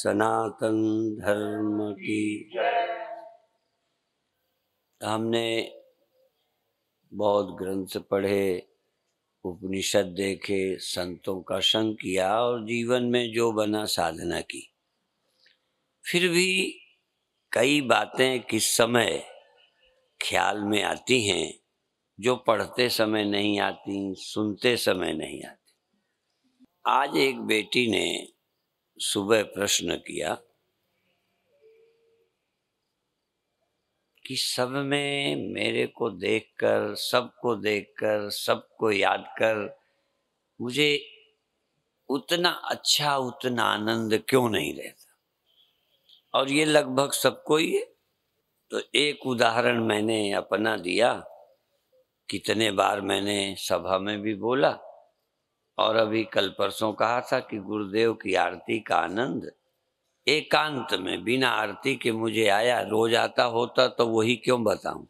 सनातन धर्म की हमने बहुत ग्रंथ पढ़े उपनिषद देखे संतों का संग किया और जीवन में जो बना साधना की फिर भी कई बातें किस समय ख्याल में आती हैं जो पढ़ते समय नहीं आती सुनते समय नहीं आती आज एक बेटी ने सुबह प्रश्न किया कि सब में मेरे को देखकर सबको देखकर सबको याद कर मुझे उतना अच्छा उतना आनंद क्यों नहीं रहता और ये लगभग सबको ही है तो एक उदाहरण मैंने अपना दिया कितने बार मैंने सभा में भी बोला और अभी कल परसों कहा था कि गुरुदेव की आरती का आनंद एकांत में बिना आरती के मुझे आया रोज आता होता तो वही क्यों बताऊं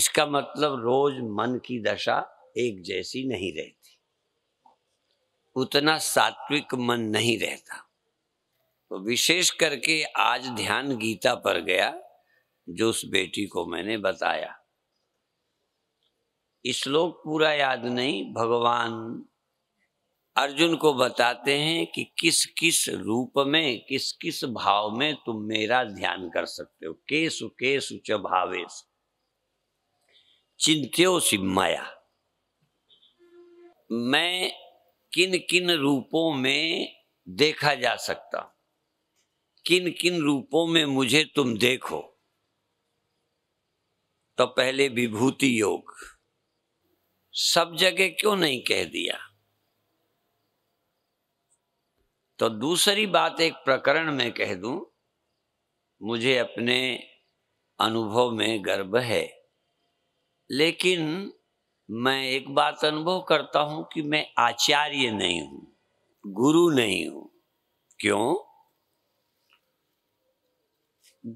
इसका मतलब रोज मन की दशा एक जैसी नहीं रहती उतना सात्विक मन नहीं रहता तो विशेष करके आज ध्यान गीता पर गया जो उस बेटी को मैंने बताया श्लोक पूरा याद नहीं भगवान अर्जुन को बताते हैं कि किस किस रूप में किस किस भाव में तुम मेरा ध्यान कर सकते हो केसु केसु च भावेश चिंत्यो माया मैं किन किन रूपों में देखा जा सकता किन किन रूपों में मुझे तुम देखो तो पहले विभूति योग सब जगह क्यों नहीं कह दिया तो दूसरी बात एक प्रकरण में कह दूं मुझे अपने अनुभव में गर्व है लेकिन मैं एक बात अनुभव करता हूं कि मैं आचार्य नहीं हूं गुरु नहीं हूं क्यों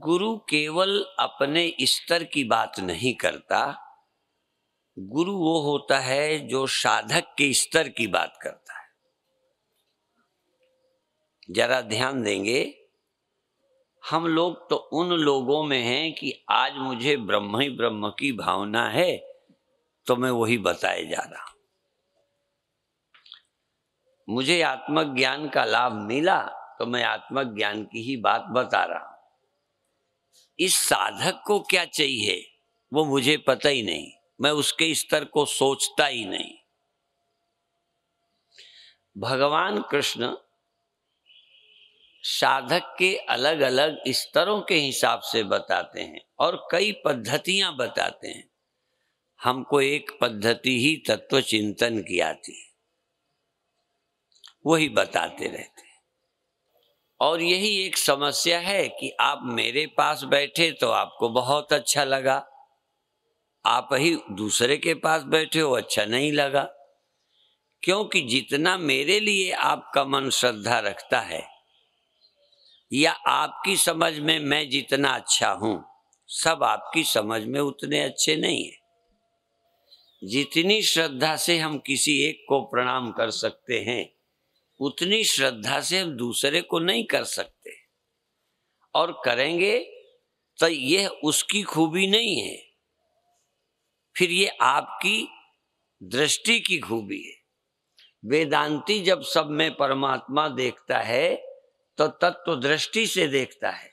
गुरु केवल अपने स्तर की बात नहीं करता गुरु वो होता है जो साधक के स्तर की बात करता है जरा ध्यान देंगे हम लोग तो उन लोगों में हैं कि आज मुझे ब्रह्म ही ब्रह्म की भावना है तो मैं वही बताए जा रहा हूं मुझे आत्मज्ञान का लाभ मिला तो मैं आत्मज्ञान की ही बात बता रहा हूं इस साधक को क्या चाहिए वो मुझे पता ही नहीं मैं उसके स्तर को सोचता ही नहीं भगवान कृष्ण साधक के अलग अलग स्तरों के हिसाब से बताते हैं और कई पद्धतियां बताते हैं हमको एक पद्धति ही तत्व चिंतन की आती वही बताते रहते और यही एक समस्या है कि आप मेरे पास बैठे तो आपको बहुत अच्छा लगा आप ही दूसरे के पास बैठे हो अच्छा नहीं लगा क्योंकि जितना मेरे लिए आपका मन श्रद्धा रखता है या आपकी समझ में मैं जितना अच्छा हूं सब आपकी समझ में उतने अच्छे नहीं है जितनी श्रद्धा से हम किसी एक को प्रणाम कर सकते हैं उतनी श्रद्धा से हम दूसरे को नहीं कर सकते और करेंगे तो यह उसकी खूबी नहीं है फिर ये आपकी दृष्टि की खूबी है वेदांती जब सब में परमात्मा देखता है तो तत्व दृष्टि से देखता है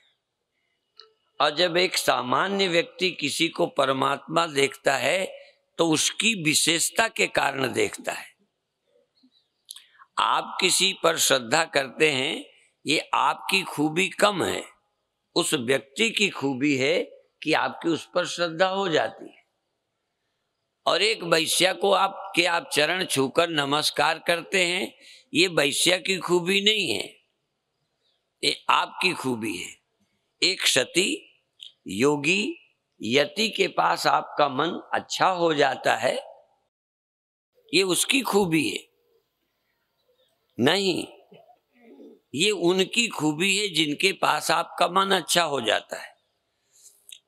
और जब एक सामान्य व्यक्ति किसी को परमात्मा देखता है तो उसकी विशेषता के कारण देखता है आप किसी पर श्रद्धा करते हैं ये आपकी खूबी कम है उस व्यक्ति की खूबी है कि आपकी उस पर श्रद्धा हो जाती है और एक वैश्या को आप के आप चरण छूकर नमस्कार करते हैं ये वैश्या की खूबी नहीं है ये आपकी खूबी है एक सती योगी यति के पास आपका मन अच्छा हो जाता है ये उसकी खूबी है नहीं ये उनकी खूबी है जिनके पास आपका मन अच्छा हो जाता है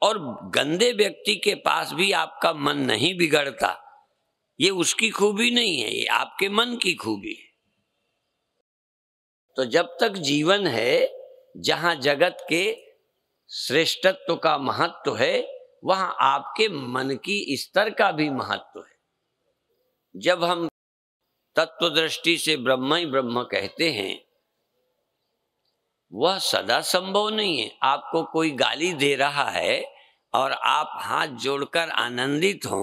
और गंदे व्यक्ति के पास भी आपका मन नहीं बिगड़ता ये उसकी खूबी नहीं है ये आपके मन की खूबी है तो जब तक जीवन है जहां जगत के श्रेष्ठत्व का महत्व है वहां आपके मन की स्तर का भी महत्व है जब हम तत्व दृष्टि से ब्रह्म ही ब्रह्म कहते हैं वह सदा संभव नहीं है आपको कोई गाली दे रहा है और आप हाथ जोड़कर आनंदित हो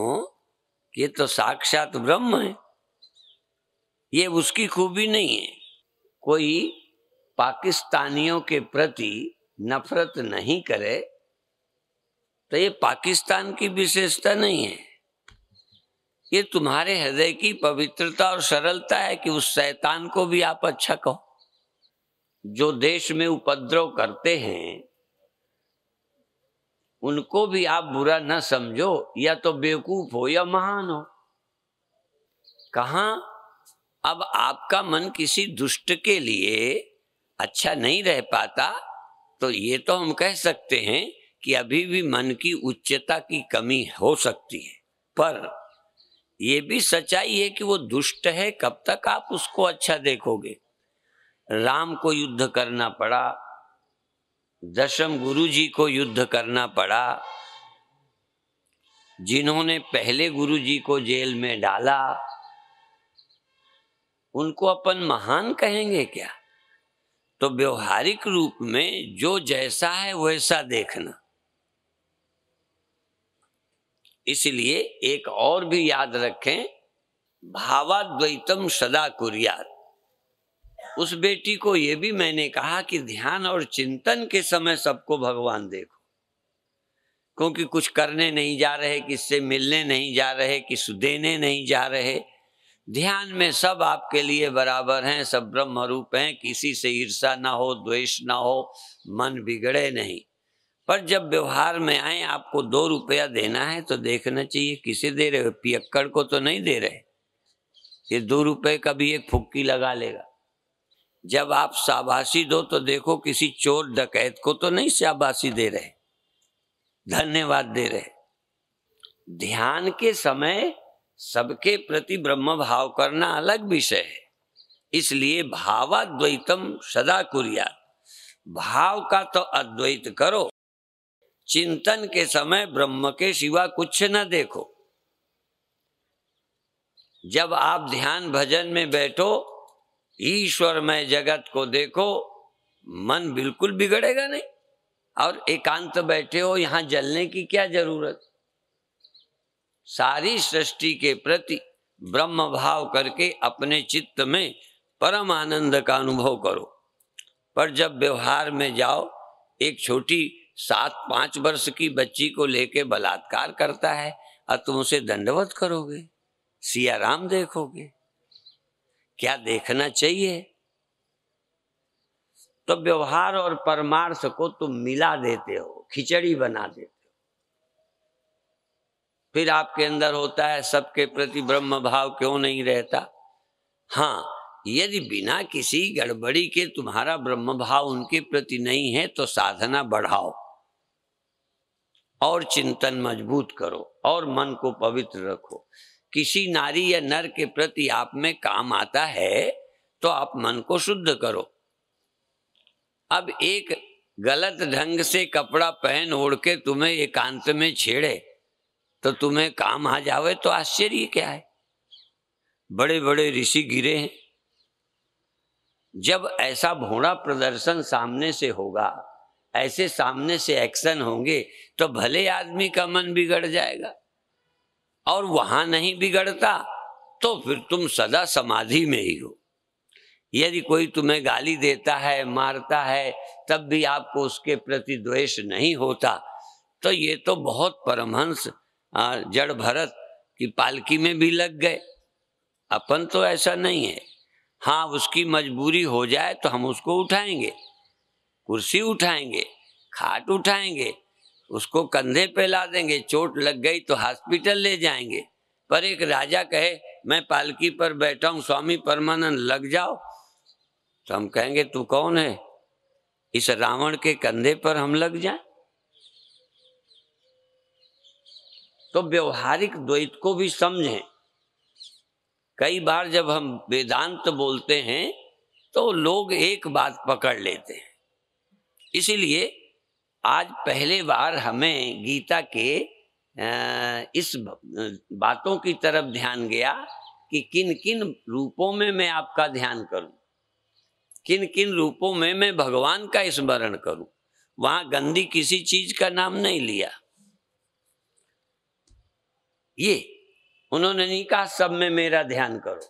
ये तो साक्षात ब्रह्म है ये उसकी खूबी नहीं है कोई पाकिस्तानियों के प्रति नफरत नहीं करे तो ये पाकिस्तान की विशेषता नहीं है ये तुम्हारे हृदय की पवित्रता और सरलता है कि उस शैतान को भी आप अच्छा कहो जो देश में उपद्रव करते हैं उनको भी आप बुरा ना समझो या तो बेवकूफ हो या महान हो कहा अब आपका मन किसी दुष्ट के लिए अच्छा नहीं रह पाता तो ये तो हम कह सकते हैं कि अभी भी मन की उच्चता की कमी हो सकती है पर यह भी सच्चाई है कि वो दुष्ट है कब तक आप उसको अच्छा देखोगे राम को युद्ध करना पड़ा दशम गुरु जी को युद्ध करना पड़ा जिन्होंने पहले गुरु जी को जेल में डाला उनको अपन महान कहेंगे क्या तो व्यवहारिक रूप में जो जैसा है वैसा देखना इसलिए एक और भी याद रखें भावाद्वैतम सदा कुरियात उस बेटी को यह भी मैंने कहा कि ध्यान और चिंतन के समय सबको भगवान देखो क्योंकि कुछ करने नहीं जा रहे किससे मिलने नहीं जा रहे किस देने नहीं जा रहे ध्यान में सब आपके लिए बराबर हैं सब ब्रह्म रूप हैं किसी से ईर्षा ना हो द्वेष ना हो मन बिगड़े नहीं पर जब व्यवहार में आए आपको दो रुपया देना है तो देखना चाहिए किसे दे रहे हो पियक्कड़ को तो नहीं दे रहे ये दो रुपये का भी एक फुक्की लगा लेगा जब आप शाबाशी दो तो देखो किसी चोर डकैत को तो नहीं शाबाशी दे रहे धन्यवाद दे रहे ध्यान के समय सबके प्रति ब्रह्म भाव करना अलग विषय है इसलिए भावाद्वैतम सदा कुरिया भाव का तो अद्वैत करो चिंतन के समय ब्रह्म के सिवा कुछ न देखो जब आप ध्यान भजन में बैठो ईश्वर में जगत को देखो मन बिल्कुल बिगड़ेगा नहीं और एकांत बैठे हो यहां जलने की क्या जरूरत सारी सृष्टि के प्रति ब्रह्म भाव करके अपने चित्त में परम आनंद का अनुभव करो पर जब व्यवहार में जाओ एक छोटी सात पांच वर्ष की बच्ची को लेके बलात्कार करता है और तुम उसे दंडवत करोगे सिया राम देखोगे क्या देखना चाहिए तो व्यवहार और परमार्थ को तुम मिला देते हो खिचड़ी बना देते हो फिर आपके अंदर होता है सबके प्रति ब्रह्म भाव क्यों नहीं रहता हाँ यदि बिना किसी गड़बड़ी के तुम्हारा ब्रह्म भाव उनके प्रति नहीं है तो साधना बढ़ाओ और चिंतन मजबूत करो और मन को पवित्र रखो किसी नारी या नर के प्रति आप में काम आता है तो आप मन को शुद्ध करो अब एक गलत ढंग से कपड़ा पहन ओढ़ के तुम्हें एकांत में छेड़े तो तुम्हें काम आ जावे तो आश्चर्य क्या है बड़े बड़े ऋषि गिरे हैं जब ऐसा भोड़ा प्रदर्शन सामने से होगा ऐसे सामने से एक्शन होंगे तो भले आदमी का मन बिगड़ जाएगा और वहां नहीं बिगड़ता तो फिर तुम सदा समाधि में ही हो यदि कोई तुम्हें गाली देता है मारता है तब भी आपको उसके प्रति द्वेष नहीं होता तो ये तो बहुत परमहंस जड़ भरत की पालकी में भी लग गए अपन तो ऐसा नहीं है हाँ उसकी मजबूरी हो जाए तो हम उसको उठाएंगे कुर्सी उठाएंगे खाट उठाएंगे उसको कंधे पे ला देंगे चोट लग गई तो हॉस्पिटल ले जाएंगे पर एक राजा कहे मैं पालकी पर बैठा हूँ स्वामी परमानंद लग जाओ तो हम कहेंगे तू कौन है इस रावण के कंधे पर हम लग जाए तो व्यवहारिक द्वैत को भी समझें कई बार जब हम वेदांत बोलते हैं तो लोग एक बात पकड़ लेते हैं इसीलिए आज पहले बार हमें गीता के इस बातों की तरफ ध्यान गया कि किन किन रूपों में मैं आपका ध्यान करूं किन किन रूपों में मैं भगवान का स्मरण करूं वहां गंदी किसी चीज का नाम नहीं लिया ये उन्होंने नहीं कहा सब में मेरा ध्यान करो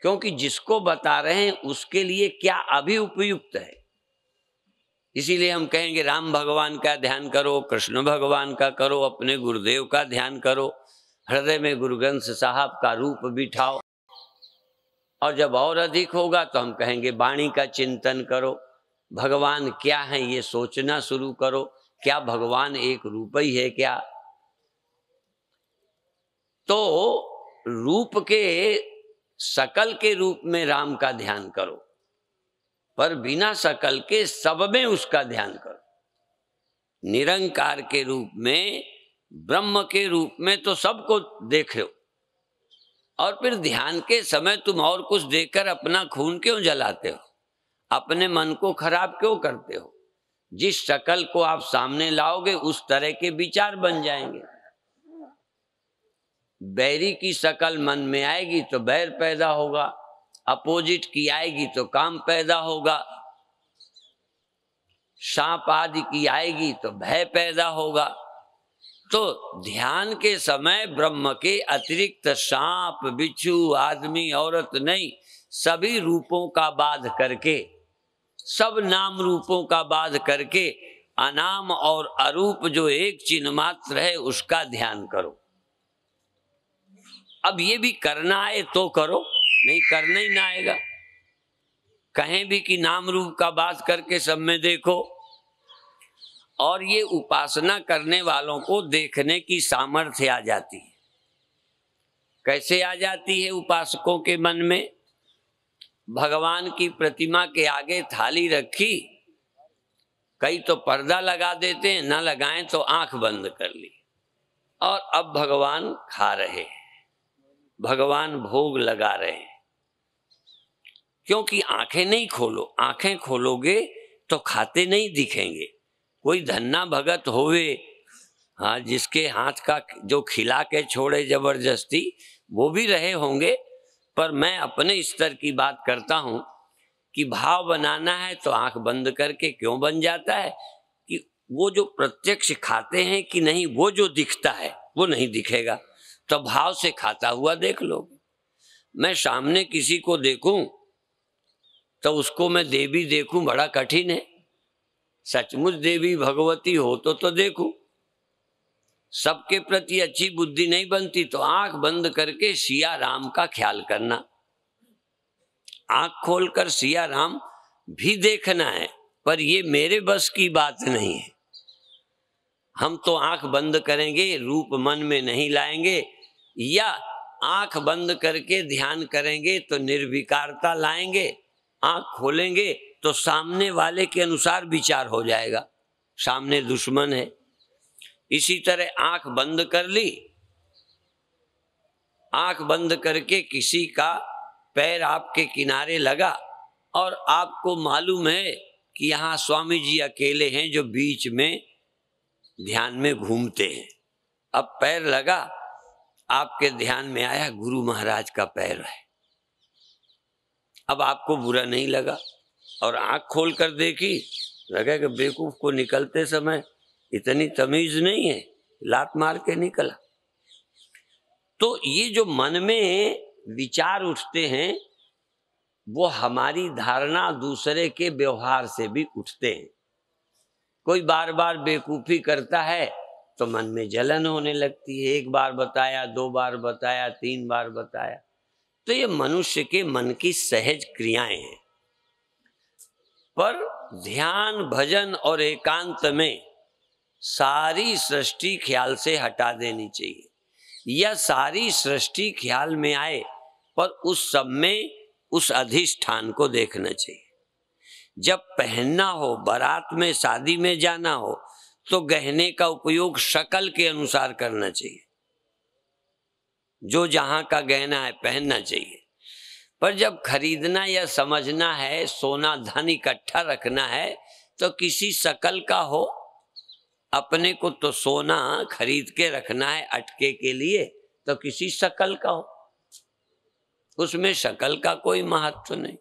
क्योंकि जिसको बता रहे हैं उसके लिए क्या अभी उपयुक्त है इसीलिए हम कहेंगे राम भगवान का ध्यान करो कृष्ण भगवान का करो अपने गुरुदेव का ध्यान करो हृदय में गुरु ग्रंथ साहब का रूप बिठाओ और जब और अधिक होगा तो हम कहेंगे वाणी का चिंतन करो भगवान क्या है ये सोचना शुरू करो क्या भगवान एक रूप ही है क्या तो रूप के सकल के रूप में राम का ध्यान करो पर बिना सकल के सब में उसका ध्यान करो निरंकार के रूप में ब्रह्म के रूप में तो सबको देख और फिर ध्यान के समय तुम और कुछ देखकर अपना खून क्यों जलाते हो अपने मन को खराब क्यों करते हो जिस शकल को आप सामने लाओगे उस तरह के विचार बन जाएंगे बैरी की शकल मन में आएगी तो बैर पैदा होगा अपोजिट की आएगी तो काम पैदा होगा सांप आदि की आएगी तो भय पैदा होगा तो ध्यान के समय ब्रह्म के अतिरिक्त सांप बिच्छू आदमी औरत नहीं सभी रूपों का बाध करके सब नाम रूपों का बाध करके अनाम और अरूप जो एक चिन्ह मात्र है उसका ध्यान करो अब ये भी करना है तो करो नहीं करना ही ना आएगा कहें भी कि नाम रूप का बात करके सब में देखो और ये उपासना करने वालों को देखने की सामर्थ्य आ जाती है कैसे आ जाती है उपासकों के मन में भगवान की प्रतिमा के आगे थाली रखी कई तो पर्दा लगा देते हैं ना लगाएं तो आंख बंद कर ली और अब भगवान खा रहे हैं भगवान भोग लगा रहे हैं क्योंकि आंखें नहीं खोलो आंखें खोलोगे तो खाते नहीं दिखेंगे कोई धन्ना भगत होवे हाँ जिसके हाथ का जो खिला के छोड़े जबरदस्ती वो भी रहे होंगे पर मैं अपने स्तर की बात करता हूँ कि भाव बनाना है तो आंख बंद करके क्यों बन जाता है कि वो जो प्रत्यक्ष खाते हैं कि नहीं वो जो दिखता है वो नहीं दिखेगा तो भाव से खाता हुआ देख लो मैं सामने किसी को देखूं तो उसको मैं देवी देखूं बड़ा कठिन है सचमुच देवी भगवती हो तो तो देखूं सबके प्रति अच्छी बुद्धि नहीं बनती तो आंख बंद करके सिया राम का ख्याल करना आंख खोलकर सिया राम भी देखना है पर ये मेरे बस की बात नहीं है हम तो आंख बंद करेंगे रूप मन में नहीं लाएंगे या आंख बंद करके ध्यान करेंगे तो निर्विकारता लाएंगे आंख खोलेंगे तो सामने वाले के अनुसार विचार हो जाएगा सामने दुश्मन है इसी तरह आंख बंद कर ली आंख बंद करके किसी का पैर आपके किनारे लगा और आपको मालूम है कि यहां स्वामी जी अकेले हैं जो बीच में ध्यान में घूमते हैं अब पैर लगा आपके ध्यान में आया गुरु महाराज का पैर है अब आपको बुरा नहीं लगा और आंख खोल कर देखी लगा कि बेवकूफ को निकलते समय इतनी तमीज नहीं है लात मार के निकला तो ये जो मन में विचार उठते हैं वो हमारी धारणा दूसरे के व्यवहार से भी उठते हैं कोई बार बार बेवकूफ़ी करता है तो मन में जलन होने लगती है एक बार बताया दो बार बताया तीन बार बताया तो ये मनुष्य के मन की सहज क्रियाएं हैं पर ध्यान भजन और एकांत में सारी सृष्टि ख्याल से हटा देनी चाहिए या सारी सृष्टि ख्याल में आए पर उस सब में उस अधिष्ठान को देखना चाहिए जब पहनना हो बारात में शादी में जाना हो तो गहने का उपयोग शकल के अनुसार करना चाहिए जो जहाँ का गहना है पहनना चाहिए पर जब खरीदना या समझना है सोना धन इकट्ठा रखना है तो किसी शकल का हो अपने को तो सोना खरीद के रखना है अटके के लिए तो किसी शकल का हो उसमें शकल का कोई महत्व नहीं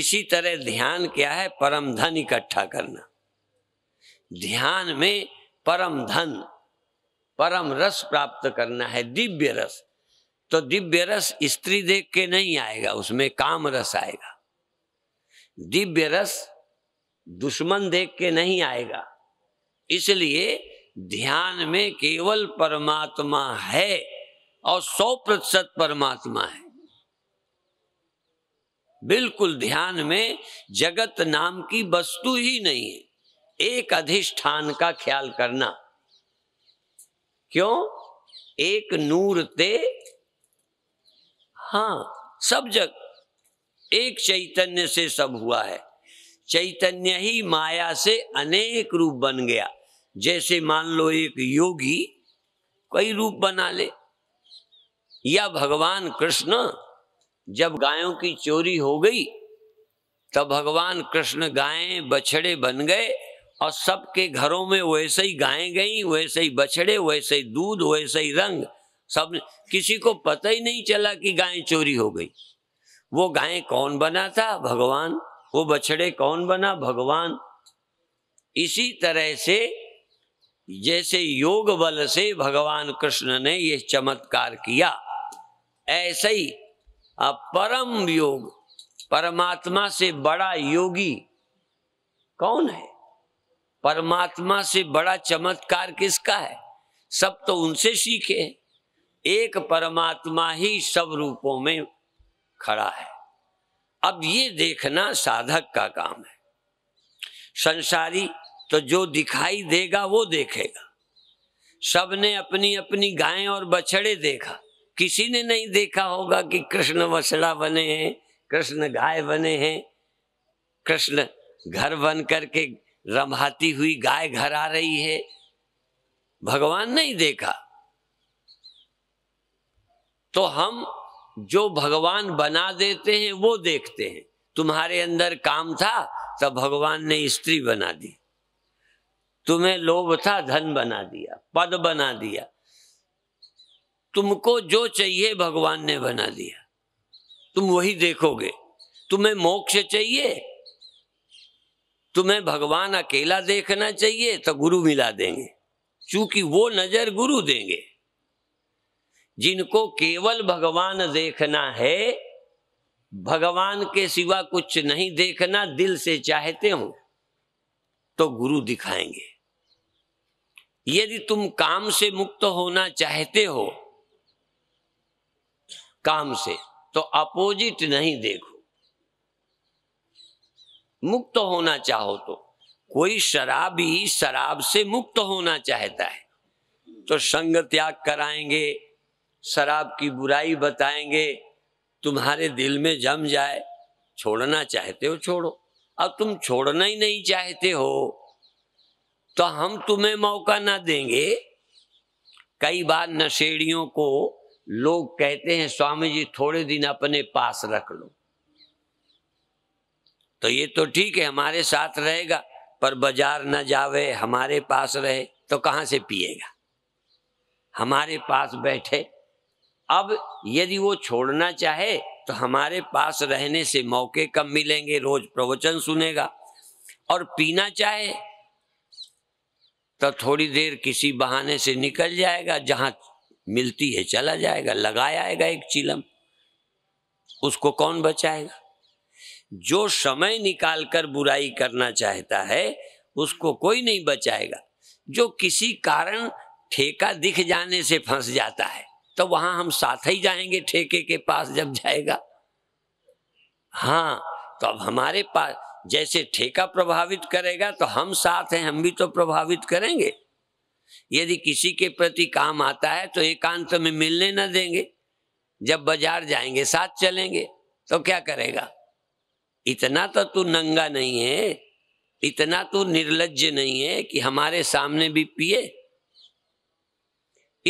इसी तरह ध्यान क्या है परम धन इकट्ठा करना ध्यान में परम धन परम रस प्राप्त करना है दिव्य रस तो दिव्य रस स्त्री देख के नहीं आएगा उसमें काम रस आएगा दिव्य रस दुश्मन देख के नहीं आएगा इसलिए ध्यान में केवल परमात्मा है और सौ प्रतिशत परमात्मा है बिल्कुल ध्यान में जगत नाम की वस्तु ही नहीं है एक अधिष्ठान का ख्याल करना क्यों एक नूर ते हाँ सब जग एक चैतन्य से सब हुआ है चैतन्य ही माया से अनेक रूप बन गया जैसे मान लो एक योगी कई रूप बना ले या भगवान कृष्ण जब गायों की चोरी हो गई तब भगवान कृष्ण गायें बछड़े बन गए और सबके घरों में वैसे ही गायें गई वैसे ही बछड़े वैसे ही दूध वैसे ही रंग सब किसी को पता ही नहीं चला कि गायें चोरी हो गई वो गाय कौन बना था भगवान वो बछड़े कौन बना भगवान इसी तरह से जैसे योग बल से भगवान कृष्ण ने यह चमत्कार किया ऐसे ही परम योग परमात्मा से बड़ा योगी कौन है परमात्मा से बड़ा चमत्कार किसका है सब तो उनसे सीखे एक परमात्मा ही सब रूपों में खड़ा है अब ये देखना साधक का काम है संसारी तो जो दिखाई देगा वो देखेगा सबने अपनी अपनी गायें और बछड़े देखा किसी ने नहीं देखा होगा कि कृष्ण वसड़ा बने हैं कृष्ण गाय बने हैं कृष्ण घर बन करके रमाती हुई गाय घर आ रही है भगवान नहीं देखा तो हम जो भगवान बना देते हैं वो देखते हैं तुम्हारे अंदर काम था तब भगवान ने स्त्री बना दी तुम्हें लोभ था धन बना दिया पद बना दिया तुमको जो चाहिए भगवान ने बना दिया तुम वही देखोगे तुम्हें मोक्ष चाहिए तुम्हें भगवान अकेला देखना चाहिए तो गुरु मिला देंगे क्योंकि वो नजर गुरु देंगे जिनको केवल भगवान देखना है भगवान के सिवा कुछ नहीं देखना दिल से चाहते हो तो गुरु दिखाएंगे यदि तुम काम से मुक्त होना चाहते हो काम से तो अपोजिट नहीं देखो मुक्त होना चाहो तो कोई शराबी शराब से मुक्त होना चाहता है तो संग त्याग कराएंगे शराब की बुराई बताएंगे तुम्हारे दिल में जम जाए छोड़ना चाहते हो छोड़ो अब तुम छोड़ना ही नहीं चाहते हो तो हम तुम्हें मौका ना देंगे कई बार नशेड़ियों को लोग कहते हैं स्वामी जी थोड़े दिन अपने पास रख लो तो ये तो ठीक है हमारे साथ रहेगा पर बाजार न जावे हमारे पास रहे तो कहाँ से पिएगा हमारे पास बैठे अब यदि वो छोड़ना चाहे तो हमारे पास रहने से मौके कम मिलेंगे रोज प्रवचन सुनेगा और पीना चाहे तो थोड़ी देर किसी बहाने से निकल जाएगा जहां मिलती है चला जाएगा लगाया आएगा एक चिलम उसको कौन बचाएगा जो समय निकालकर बुराई करना चाहता है उसको कोई नहीं बचाएगा जो किसी कारण ठेका दिख जाने से फंस जाता है तो वहां हम साथ ही जाएंगे ठेके के पास जब जाएगा हाँ तो अब हमारे पास जैसे ठेका प्रभावित करेगा तो हम साथ हैं हम भी तो प्रभावित करेंगे यदि किसी के प्रति काम आता है तो एकांत में मिलने न देंगे जब बाजार जाएंगे साथ चलेंगे तो क्या करेगा इतना तो तू नंगा नहीं है इतना तू निर्लज नहीं है कि हमारे सामने भी पिए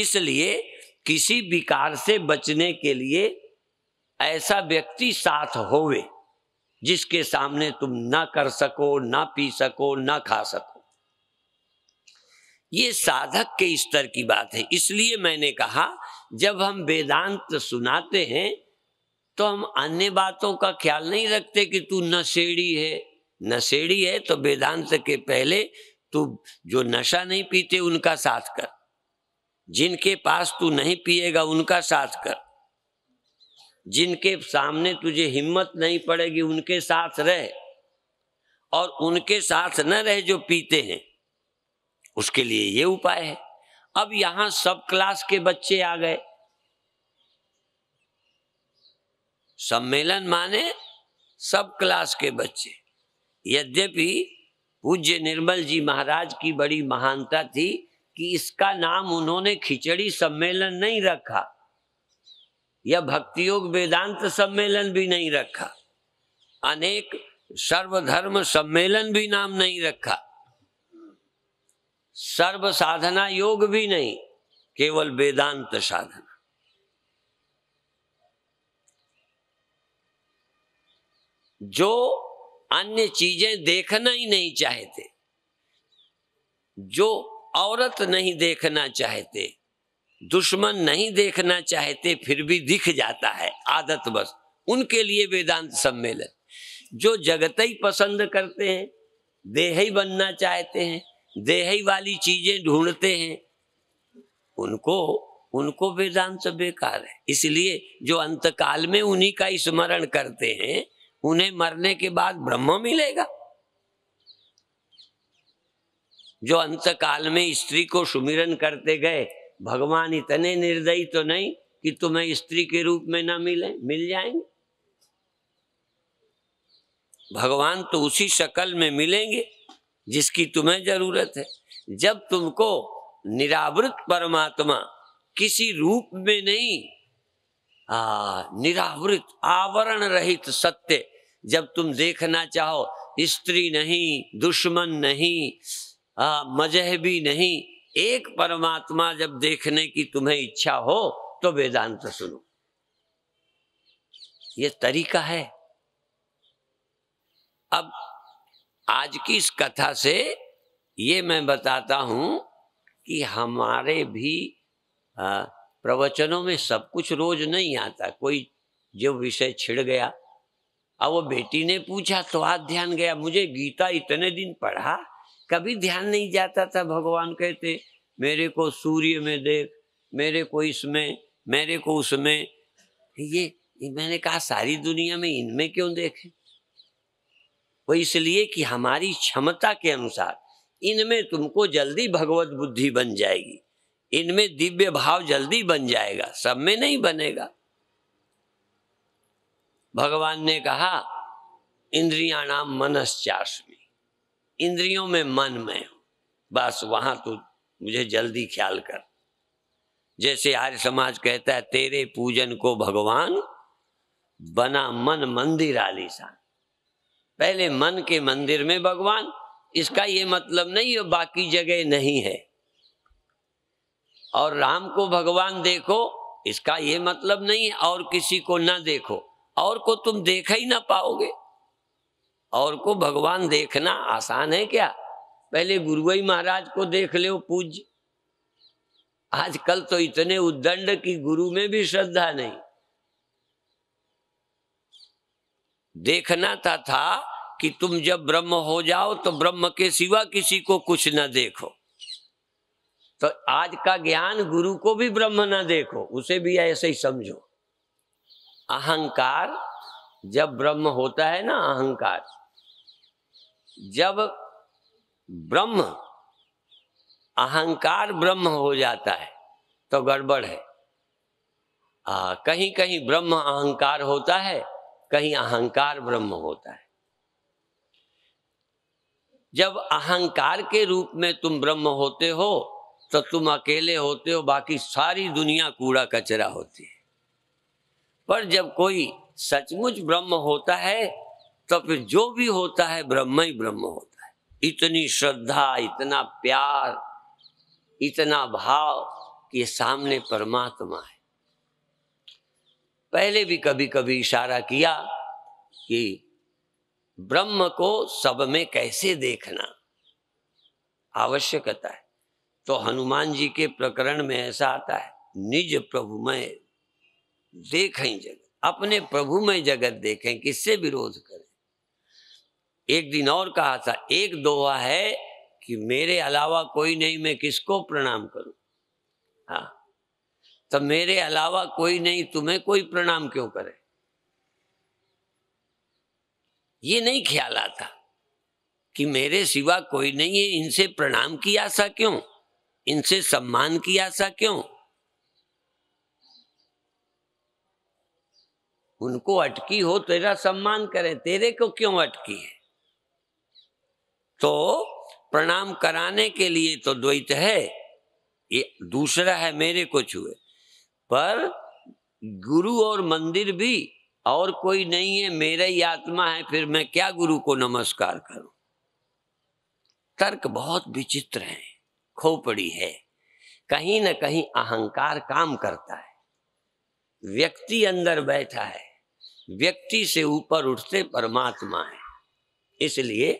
इसलिए किसी विकार से बचने के लिए ऐसा व्यक्ति साथ होवे जिसके सामने तुम ना कर सको ना पी सको ना खा सको ये साधक के स्तर की बात है इसलिए मैंने कहा जब हम वेदांत सुनाते हैं तो हम अन्य बातों का ख्याल नहीं रखते कि तू नशेड़ी है नशेड़ी है तो वेदांत के पहले तू जो नशा नहीं पीते उनका साथ कर जिनके पास तू नहीं पिएगा उनका साथ कर जिनके सामने तुझे हिम्मत नहीं पड़ेगी उनके साथ रह और उनके साथ न रहे जो पीते हैं उसके लिए ये उपाय है अब यहां सब क्लास के बच्चे आ गए सम्मेलन माने सब क्लास के बच्चे यद्यपि पूज्य निर्मल जी महाराज की बड़ी महानता थी कि इसका नाम उन्होंने खिचड़ी सम्मेलन नहीं रखा या भक्तियोग वेदांत सम्मेलन भी नहीं रखा अनेक सर्वधर्म सम्मेलन भी नाम नहीं रखा सर्व साधना योग भी नहीं केवल वेदांत साधना जो अन्य चीजें देखना ही नहीं चाहते जो औरत नहीं देखना चाहते दुश्मन नहीं देखना चाहते फिर भी दिख जाता है आदत बस उनके लिए वेदांत सम्मेलन जो जगत ही पसंद करते हैं देह ही बनना चाहते हैं देह ही वाली चीजें ढूंढते हैं उनको उनको वेदांत बेकार है इसलिए जो अंतकाल में उन्हीं का स्मरण करते हैं उन्हें मरने के बाद ब्रह्म मिलेगा जो अंत काल में स्त्री को सुमिरन करते गए भगवान इतने निर्दयी तो नहीं कि तुम्हें स्त्री के रूप में ना मिले मिल जाएंगे भगवान तो उसी शक्ल में मिलेंगे जिसकी तुम्हें जरूरत है जब तुमको निरावृत परमात्मा किसी रूप में नहीं आ, निरावृत आवरण रहित सत्य जब तुम देखना चाहो स्त्री नहीं दुश्मन नहीं मजहबी नहीं एक परमात्मा जब देखने की तुम्हें इच्छा हो तो वेदांत सुनो ये तरीका है अब आज की इस कथा से ये मैं बताता हूं कि हमारे भी प्रवचनों में सब कुछ रोज नहीं आता कोई जो विषय छिड़ गया और वो बेटी ने पूछा तो आज ध्यान गया मुझे गीता इतने दिन पढ़ा कभी ध्यान नहीं जाता था भगवान कहते मेरे को सूर्य में देख मेरे को इसमें मेरे को उसमें ये मैंने कहा सारी दुनिया में इनमें क्यों देखे वो इसलिए कि हमारी क्षमता के अनुसार इनमें तुमको जल्दी भगवत बुद्धि बन जाएगी इनमें दिव्य भाव जल्दी बन जाएगा सब में नहीं बनेगा भगवान ने कहा इंद्रिया नाम मनस्यास्मी इंद्रियों में मन में बस वहां तो मुझे जल्दी ख्याल कर जैसे आर्य समाज कहता है तेरे पूजन को भगवान बना मन मंदिर आलिशान पहले मन के मंदिर में भगवान इसका ये मतलब नहीं है बाकी जगह नहीं है और राम को भगवान देखो इसका ये मतलब नहीं है और किसी को ना देखो और को तुम देख ही ना पाओगे और को भगवान देखना आसान है क्या पहले गुरु महाराज को देख लो पूज्य आजकल तो इतने उद्दंड की गुरु में भी श्रद्धा नहीं देखना था था कि तुम जब ब्रह्म हो जाओ तो ब्रह्म के सिवा किसी को कुछ न देखो तो आज का ज्ञान गुरु को भी ब्रह्म ना देखो उसे भी ऐसे ही समझो अहंकार जब ब्रह्म होता है ना अहंकार जब ब्रह्म अहंकार ब्रह्म हो जाता है तो गड़बड़ है आ, कहीं कहीं ब्रह्म अहंकार होता है कहीं अहंकार ब्रह्म होता है जब अहंकार के रूप में तुम ब्रह्म होते हो तो तुम अकेले होते हो बाकी सारी दुनिया कूड़ा कचरा होती है पर जब कोई सचमुच ब्रह्म होता है तो फिर जो भी होता है ब्रह्म ही ब्रह्म होता है इतनी श्रद्धा इतना प्यार इतना भाव कि सामने परमात्मा है पहले भी कभी कभी इशारा किया कि ब्रह्म को सब में कैसे देखना आवश्यकता है तो हनुमान जी के प्रकरण में ऐसा आता है निज प्रभुमय देखें जगत अपने प्रभु में जगत देखें किससे विरोध करें एक दिन और कहा था एक दोहा है कि मेरे अलावा कोई नहीं मैं किसको प्रणाम करूं हाँ तो मेरे अलावा कोई नहीं तुम्हें कोई प्रणाम क्यों करे ये नहीं ख्याल आता कि मेरे सिवा कोई नहीं है इनसे प्रणाम की आशा क्यों इनसे सम्मान की आशा क्यों उनको अटकी हो तेरा सम्मान करें तेरे को क्यों अटकी है तो प्रणाम कराने के लिए तो द्वैत है ये दूसरा है मेरे को छुए पर गुरु और मंदिर भी और कोई नहीं है मेरा ही आत्मा है फिर मैं क्या गुरु को नमस्कार करूं तर्क बहुत विचित्र है खोपड़ी है कहीं ना कहीं अहंकार काम करता है व्यक्ति अंदर बैठा है व्यक्ति से ऊपर उठते परमात्मा है इसलिए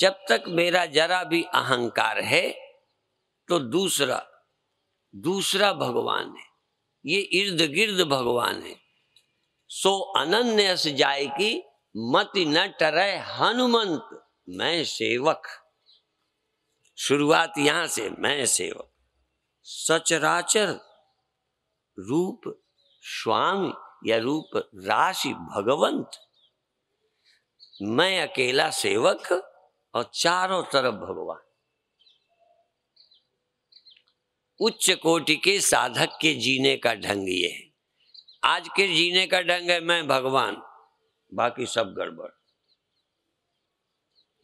जब तक मेरा जरा भी अहंकार है तो दूसरा दूसरा भगवान है ये इर्द गिर्द भगवान है सो अनन्य जाए की मत न टरे हनुमंत मैं सेवक शुरुआत यहां से मैं सेवक सचराचर रूप स्वामी या रूप राशि भगवंत मैं अकेला सेवक और चारों तरफ भगवान उच्च कोटि के साधक के जीने का ढंग ये है आज के जीने का ढंग है मैं भगवान बाकी सब गड़बड़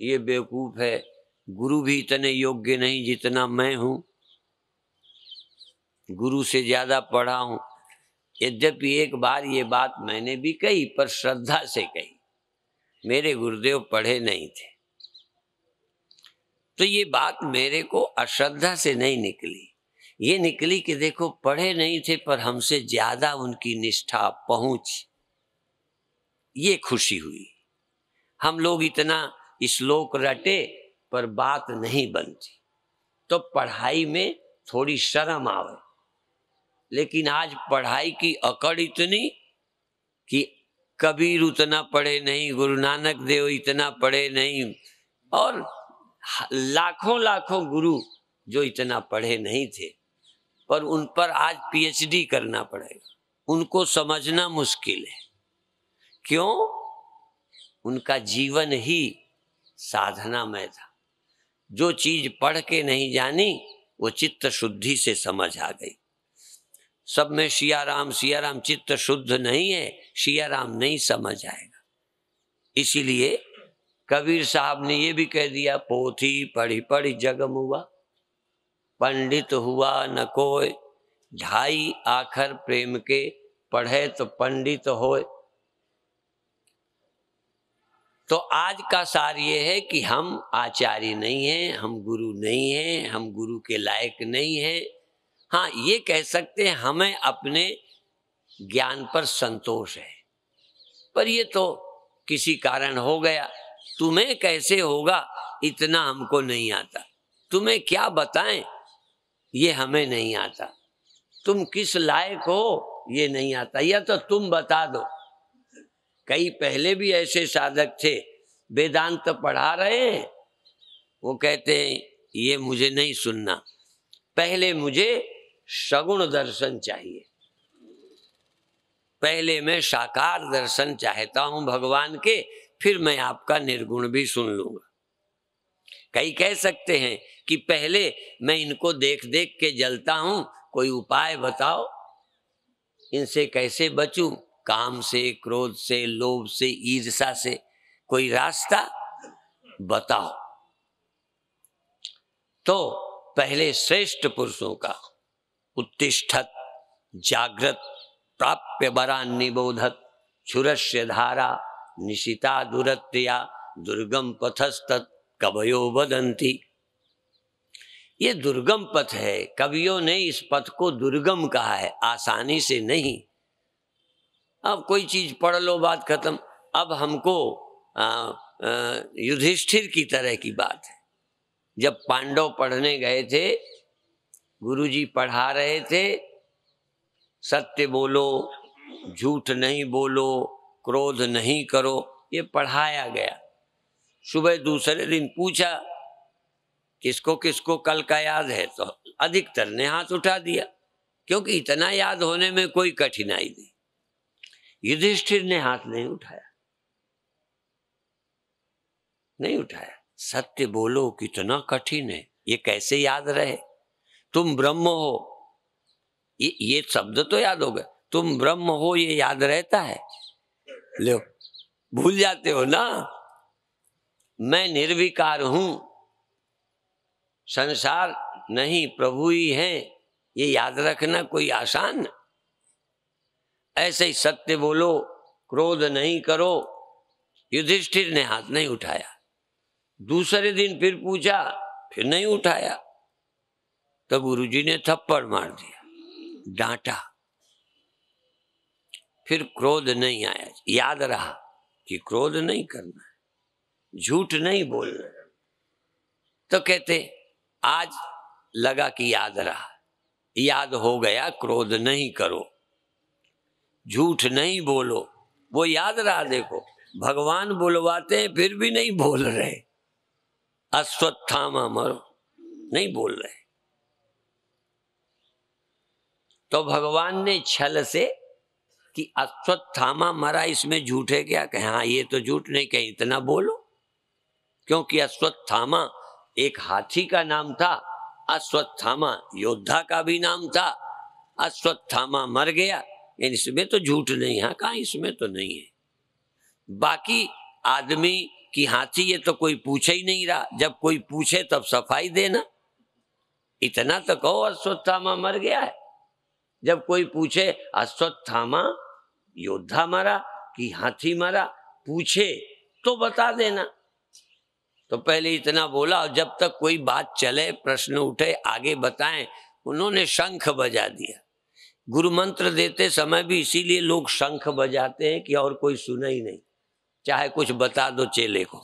ये बेवकूफ है गुरु भी इतने योग्य नहीं जितना मैं हूं गुरु से ज्यादा पढ़ा हूं यद्यपि एक बार ये बात मैंने भी कही पर श्रद्धा से कही मेरे गुरुदेव पढ़े नहीं थे तो ये बात मेरे को अश्रद्धा से नहीं निकली ये निकली कि देखो पढ़े नहीं थे पर हमसे ज्यादा उनकी निष्ठा पहुंच ये खुशी हुई हम लोग इतना श्लोक रटे पर बात नहीं बनती तो पढ़ाई में थोड़ी शर्म आवे लेकिन आज पढ़ाई की अकड़ इतनी कि कबीर उतना पढ़े नहीं गुरु नानक देव इतना पढ़े नहीं और लाखों लाखों गुरु जो इतना पढ़े नहीं थे पर उन पर आज पीएचडी करना पड़ेगा उनको समझना मुश्किल है क्यों उनका जीवन ही साधना में था जो चीज पढ़ के नहीं जानी वो चित्त शुद्धि से समझ आ गई सब में शिया राम शिया राम चित्त शुद्ध नहीं है शिया राम नहीं समझ आएगा इसीलिए कबीर साहब ने ये भी कह दिया पोथी पढ़ी पढ़ी जगम हुआ पंडित हुआ न कोय ढाई आखर प्रेम के पढ़े तो पंडित होए तो आज का सार ये है कि हम आचार्य नहीं हैं हम गुरु नहीं हैं हम गुरु के लायक नहीं हैं हाँ ये कह सकते हैं हमें अपने ज्ञान पर संतोष है पर ये तो किसी कारण हो गया तुम्हें कैसे होगा इतना हमको नहीं आता तुम्हें क्या बताएं ये हमें नहीं आता तुम किस लायक हो ये नहीं आता या तो तुम बता दो कई पहले भी ऐसे साधक थे वेदांत पढ़ा रहे हैं वो कहते हैं ये मुझे नहीं सुनना पहले मुझे सगुण दर्शन चाहिए पहले मैं साकार दर्शन चाहता हूं भगवान के फिर मैं आपका निर्गुण भी सुन लूंगा कई कह सकते हैं कि पहले मैं इनको देख देख के जलता हूं कोई उपाय बताओ इनसे कैसे बचूं काम से क्रोध से लोभ से ईर्षा से कोई रास्ता बताओ तो पहले श्रेष्ठ पुरुषों का उत्तिष्ठत जागृत प्राप्य बरा निबोधत क्षुरस्य धारा निशिता दुरत्या दुर्गम पथस्त कवयो वदंती ये दुर्गम पथ है कवियों ने इस पथ को दुर्गम कहा है आसानी से नहीं अब कोई चीज पढ़ लो बात खत्म अब हमको युधिष्ठिर की तरह की बात है जब पांडव पढ़ने गए थे गुरुजी पढ़ा रहे थे सत्य बोलो झूठ नहीं बोलो क्रोध नहीं करो ये पढ़ाया गया सुबह दूसरे दिन पूछा किसको किसको कल का याद है तो अधिकतर ने हाथ उठा दिया क्योंकि इतना याद होने में कोई कठिनाई नहीं युधिष्ठिर ने हाथ नहीं उठाया नहीं उठाया सत्य बोलो कितना कठिन है ये कैसे याद रहे तुम ब्रह्म हो ये ये शब्द तो याद हो गए तुम ब्रह्म हो ये याद रहता है ले भूल जाते हो ना मैं निर्विकार हूं संसार नहीं प्रभु ही है ये याद रखना कोई आसान ऐसे ही सत्य बोलो क्रोध नहीं करो युधिष्ठिर ने हाथ नहीं उठाया दूसरे दिन फिर पूछा फिर नहीं उठाया तो गुरुजी ने थप्पड़ मार दिया डांटा फिर क्रोध नहीं आया याद रहा कि क्रोध नहीं करना है झूठ नहीं बोलना तो कहते आज लगा कि याद रहा याद हो गया क्रोध नहीं करो झूठ नहीं बोलो वो याद रहा देखो भगवान बुलवाते हैं फिर भी नहीं बोल रहे अश्वत्थामा मरो नहीं बोल रहे तो भगवान ने छल से कि अश्वत्थामा मरा इसमें झूठे क्या कहे हाँ ये तो झूठ नहीं कहे इतना बोलो क्योंकि अश्वत्थामा एक हाथी का नाम था अश्वत्थामा योद्धा का भी नाम था अश्वत्थामा मर गया इसमें तो झूठ नहीं है हाँ, कहा इसमें तो नहीं है बाकी आदमी की हाथी ये तो कोई पूछे ही नहीं रहा जब कोई पूछे तब सफाई देना इतना तो कहो अश्वत्थामा मर गया है जब कोई पूछे अश्वत्थामा योद्धा मारा कि हाथी मारा पूछे तो बता देना तो पहले इतना बोला और जब तक कोई बात चले प्रश्न उठे आगे बताएं उन्होंने शंख बजा दिया गुरु मंत्र देते समय भी इसीलिए लोग शंख बजाते हैं कि और कोई सुना ही नहीं चाहे कुछ बता दो चेले को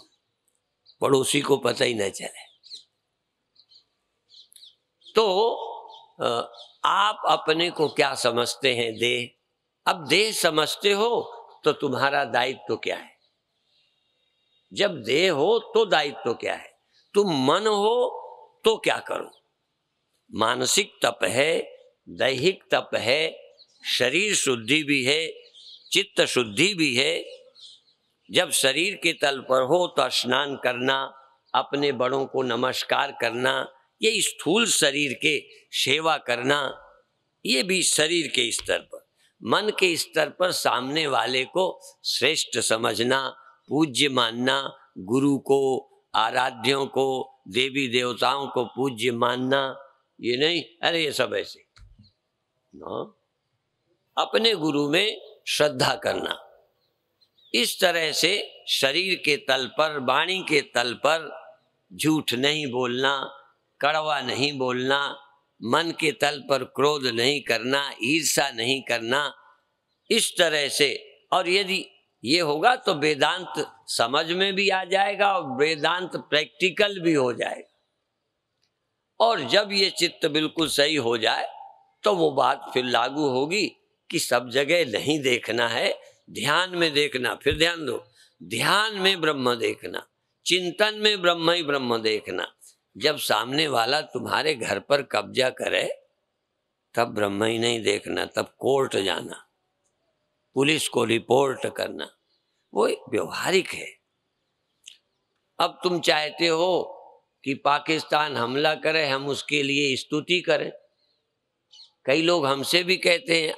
पड़ोसी को पता ही न चले तो आ, आप अपने को क्या समझते हैं देह अब देह समझते हो तो तुम्हारा दायित्व तो क्या है जब देह हो तो दायित्व तो क्या है तुम मन हो तो क्या करो मानसिक तप है दैहिक तप है शरीर शुद्धि भी है चित्त शुद्धि भी है जब शरीर के तल पर हो तो स्नान करना अपने बड़ों को नमस्कार करना ये स्थूल शरीर के सेवा करना ये भी शरीर के स्तर पर मन के स्तर पर सामने वाले को श्रेष्ठ समझना पूज्य मानना गुरु को आराध्यों को देवी देवताओं को पूज्य मानना ये नहीं अरे ये सब ऐसे ना अपने गुरु में श्रद्धा करना इस तरह से शरीर के तल पर वाणी के तल पर झूठ नहीं बोलना कड़वा नहीं बोलना मन के तल पर क्रोध नहीं करना ईर्षा नहीं करना इस तरह से और यदि ये होगा तो वेदांत समझ में भी आ जाएगा और वेदांत प्रैक्टिकल भी हो जाएगा और जब ये चित्त बिल्कुल सही हो जाए तो वो बात फिर लागू होगी कि सब जगह नहीं देखना है ध्यान में देखना फिर ध्यान दो ध्यान में ब्रह्म देखना चिंतन में ब्रह्म ही ब्रह्म देखना जब सामने वाला तुम्हारे घर पर कब्जा करे तब ब्रह्म ही नहीं देखना तब कोर्ट जाना पुलिस को रिपोर्ट करना वो व्यवहारिक है अब तुम चाहते हो कि पाकिस्तान हमला करे हम उसके लिए स्तुति करें कई लोग हमसे भी कहते हैं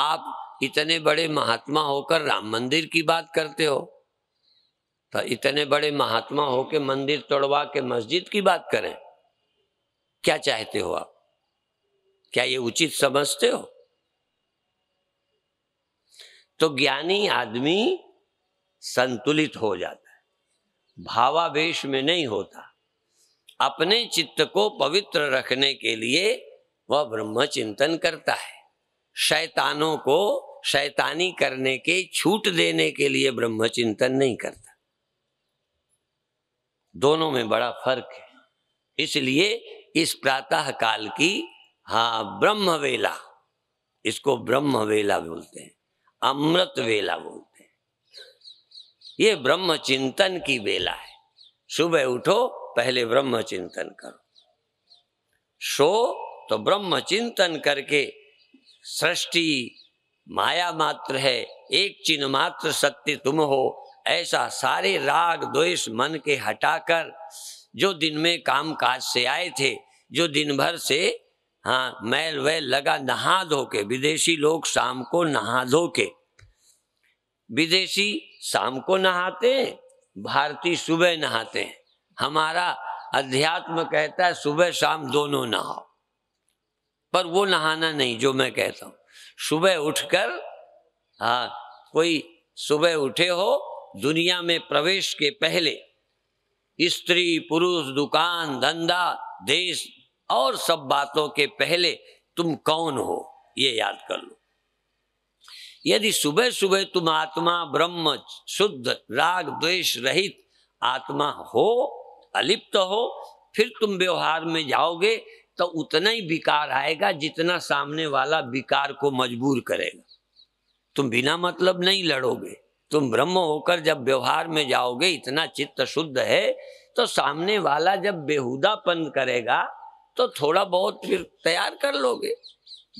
आप इतने बड़े महात्मा होकर राम मंदिर की बात करते हो तो इतने बड़े महात्मा हो के मंदिर तोड़वा के मस्जिद की बात करें क्या चाहते हो आप क्या ये उचित समझते हो तो ज्ञानी आदमी संतुलित हो जाता है भावावेश में नहीं होता अपने चित्त को पवित्र रखने के लिए वह ब्रह्म चिंतन करता है शैतानों को शैतानी करने के छूट देने के लिए ब्रह्म चिंतन नहीं करता दोनों में बड़ा फर्क है इसलिए इस प्रातः काल की हा ब्रह्म वेला इसको ब्रह्म वेला बोलते हैं अमृत वेला बोलते हैं ये ब्रह्म चिंतन की वेला है सुबह उठो पहले ब्रह्म चिंतन करो सो तो ब्रह्म चिंतन करके सृष्टि माया मात्र है एक चिन्ह मात्र सत्य तुम हो ऐसा सारे राग द्वेष मन के हटाकर जो दिन में काम काज से आए थे जो दिन भर से हाँ मैल वैल लगा नहा धो के विदेशी लोग शाम को नहा धो के विदेशी शाम को नहाते हैं भारतीय सुबह नहाते हैं हमारा अध्यात्म कहता है सुबह शाम दोनों नहाओ पर वो नहाना नहीं जो मैं कहता हूँ सुबह उठकर हाँ कोई सुबह उठे हो दुनिया में प्रवेश के पहले स्त्री पुरुष दुकान धंधा देश और सब बातों के पहले तुम कौन हो ये याद कर लो यदि सुबह सुबह तुम आत्मा ब्रह्म शुद्ध राग द्वेष रहित आत्मा हो अलिप्त हो फिर तुम व्यवहार में जाओगे तो उतना ही विकार आएगा जितना सामने वाला विकार को मजबूर करेगा तुम बिना मतलब नहीं लड़ोगे तुम ब्रह्म होकर जब व्यवहार में जाओगे इतना चित्त शुद्ध है तो सामने वाला जब बेहुदापन करेगा तो थोड़ा बहुत फिर तैयार कर लोगे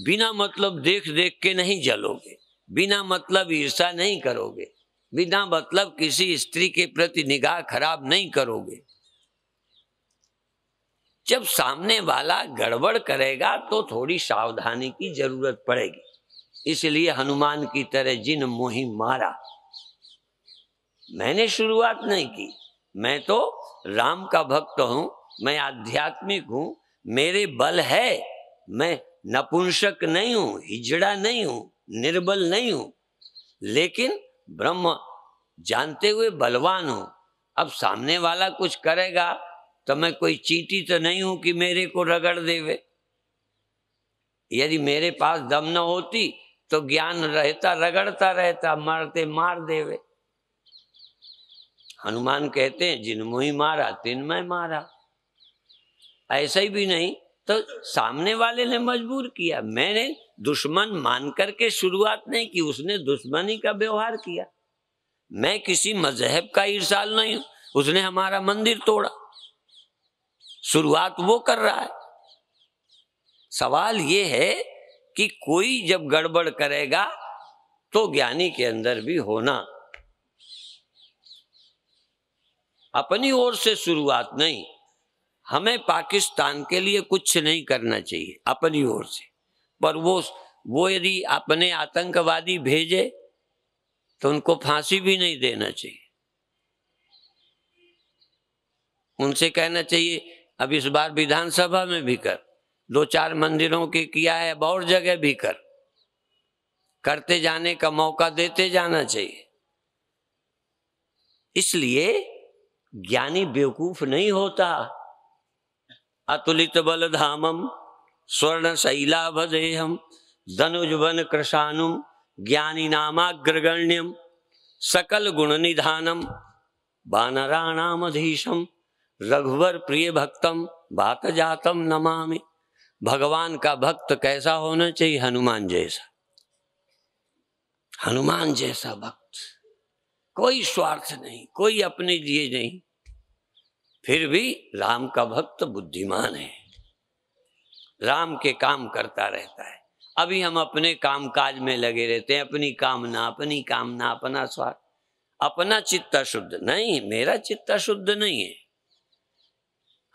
बिना मतलब देख देख के नहीं जलोगे बिना मतलब ईर्षा नहीं करोगे बिना मतलब किसी स्त्री के प्रति निगाह खराब नहीं करोगे जब सामने वाला गड़बड़ करेगा तो थोड़ी सावधानी की जरूरत पड़ेगी इसलिए हनुमान की तरह जिन मोहि मारा मैंने शुरुआत नहीं की मैं तो राम का भक्त हूं मैं आध्यात्मिक हूं मेरे बल है मैं नपुंसक नहीं हूं हिजड़ा नहीं हूं निर्बल नहीं हूं लेकिन ब्रह्म जानते हुए बलवान हूं अब सामने वाला कुछ करेगा तो मैं कोई चीटी तो नहीं हूं कि मेरे को रगड़ देवे यदि मेरे पास दम न होती तो ज्ञान रहता रगड़ता रहता मरते मार देवे हनुमान कहते हैं जिनमो ही मारा मैं मारा ऐसे ही भी नहीं तो सामने वाले ने मजबूर किया मैंने दुश्मन मान करके शुरुआत नहीं की उसने दुश्मनी का व्यवहार किया मैं किसी मजहब का ईर्षाल नहीं हूं उसने हमारा मंदिर तोड़ा शुरुआत वो कर रहा है सवाल ये है कि कोई जब गड़बड़ करेगा तो ज्ञानी के अंदर भी होना अपनी ओर से शुरुआत नहीं हमें पाकिस्तान के लिए कुछ नहीं करना चाहिए अपनी ओर से पर वो वो यदि अपने आतंकवादी भेजे तो उनको फांसी भी नहीं देना चाहिए उनसे कहना चाहिए अब इस बार विधानसभा में भी कर दो चार मंदिरों के किया है अब और जगह भी कर करते जाने का मौका देते जाना चाहिए इसलिए ज्ञानी बेवकूफ नहीं होता अतुलित बल धामम स्वर्ण शैला भेहम धनुजन कृषानुम ज्ञानी नामाग्रगण्यम सकल गुण निधानम बानराणामधीशम रघुवर प्रिय भक्तम बात जातम नमामि भगवान का भक्त कैसा होना चाहिए हनुमान जैसा हनुमान जैसा भक्त कोई स्वार्थ नहीं कोई अपने लिए नहीं फिर भी राम का भक्त बुद्धिमान है राम के काम करता रहता है अभी हम अपने काम काज में लगे रहते हैं अपनी कामना अपनी कामना अपना स्वार्थ अपना चित्त शुद्ध नहीं मेरा चित्त शुद्ध नहीं है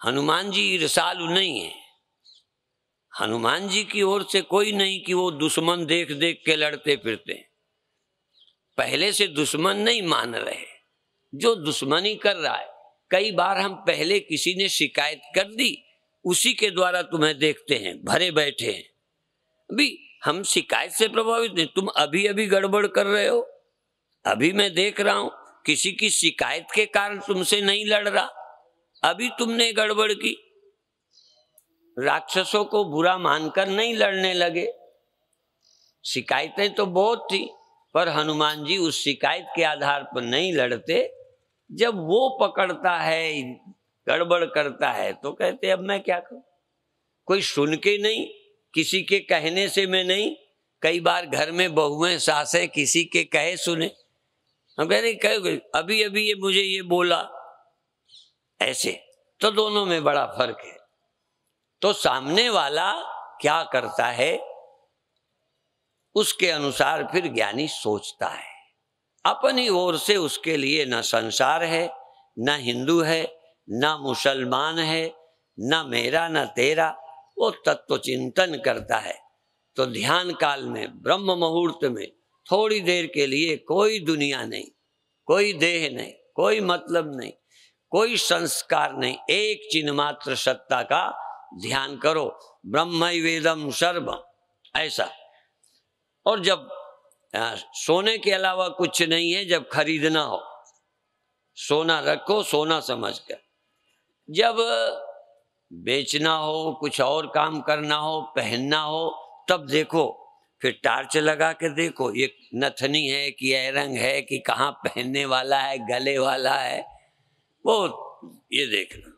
हनुमान जी ईर्षालु नहीं है हनुमान जी की ओर से कोई नहीं कि वो दुश्मन देख देख के लड़ते फिरते पहले से दुश्मन नहीं मान रहे जो दुश्मनी कर रहा है कई बार हम पहले किसी ने शिकायत कर दी उसी के द्वारा तुम्हें देखते हैं भरे बैठे हैं अभी हम शिकायत से प्रभावित नहीं तुम अभी अभी गड़बड़ कर रहे हो अभी मैं देख रहा हूं किसी की शिकायत के कारण तुमसे नहीं लड़ रहा अभी तुमने गड़बड़ की राक्षसों को बुरा मानकर नहीं लड़ने लगे शिकायतें तो बहुत थी पर हनुमान जी उस शिकायत के आधार पर नहीं लड़ते जब वो पकड़ता है गड़बड़ करता है तो कहते अब मैं क्या करूं कोई सुन के नहीं किसी के कहने से मैं नहीं कई बार घर में बहुएं सासे किसी के कहे सुने हम कह रहे कहे अभी अभी ये मुझे ये बोला ऐसे तो दोनों में बड़ा फर्क है तो सामने वाला क्या करता है उसके अनुसार फिर ज्ञानी सोचता है अपनी ओर से उसके लिए न संसार है न हिंदू है न मुसलमान है न मेरा न तेरा वो तत्व चिंतन करता है तो ध्यान काल में ब्रह्म मुहूर्त में थोड़ी देर के लिए कोई दुनिया नहीं कोई देह नहीं कोई मतलब नहीं कोई संस्कार नहीं एक चिन्ह मात्र सत्ता का ध्यान करो ब्रह्म वेदम सर्व ऐसा और जब हाँ, सोने के अलावा कुछ नहीं है जब खरीदना हो सोना रखो सोना समझ कर जब बेचना हो कुछ और काम करना हो पहनना हो तब देखो फिर टार्च लगा के देखो ये नथनी है कि रंग है कि कहाँ पहनने वाला है गले वाला है वो ये देखना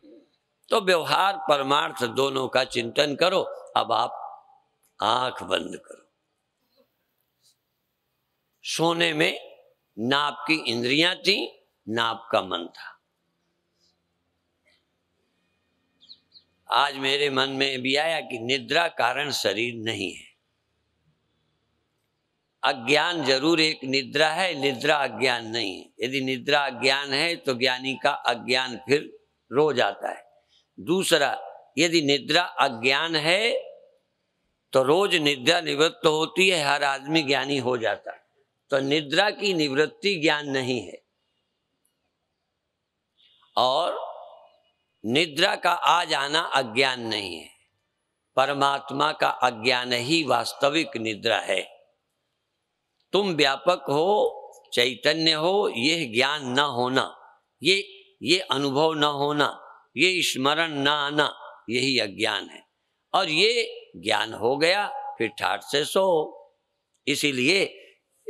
तो व्यवहार परमार्थ दोनों का चिंतन करो अब आप आंख बंद करो सोने में ना आपकी इंद्रियां थी ना आपका मन था आज मेरे मन में भी आया कि निद्रा कारण शरीर नहीं है अज्ञान जरूर एक निद्रा है निद्रा अज्ञान नहीं है यदि निद्रा अज्ञान है तो ज्ञानी का अज्ञान फिर रो जाता है दूसरा यदि निद्रा अज्ञान है तो रोज निद्रा निवृत्त होती है हर आदमी ज्ञानी हो जाता है तो निद्रा की निवृत्ति ज्ञान नहीं है और निद्रा का आ जाना अज्ञान नहीं है परमात्मा का अज्ञान ही वास्तविक निद्रा है तुम व्यापक हो चैतन्य हो यह ज्ञान न होना ये ये अनुभव न होना ये स्मरण न आना यही अज्ञान है और ये ज्ञान हो गया फिर ठाट से सो इसीलिए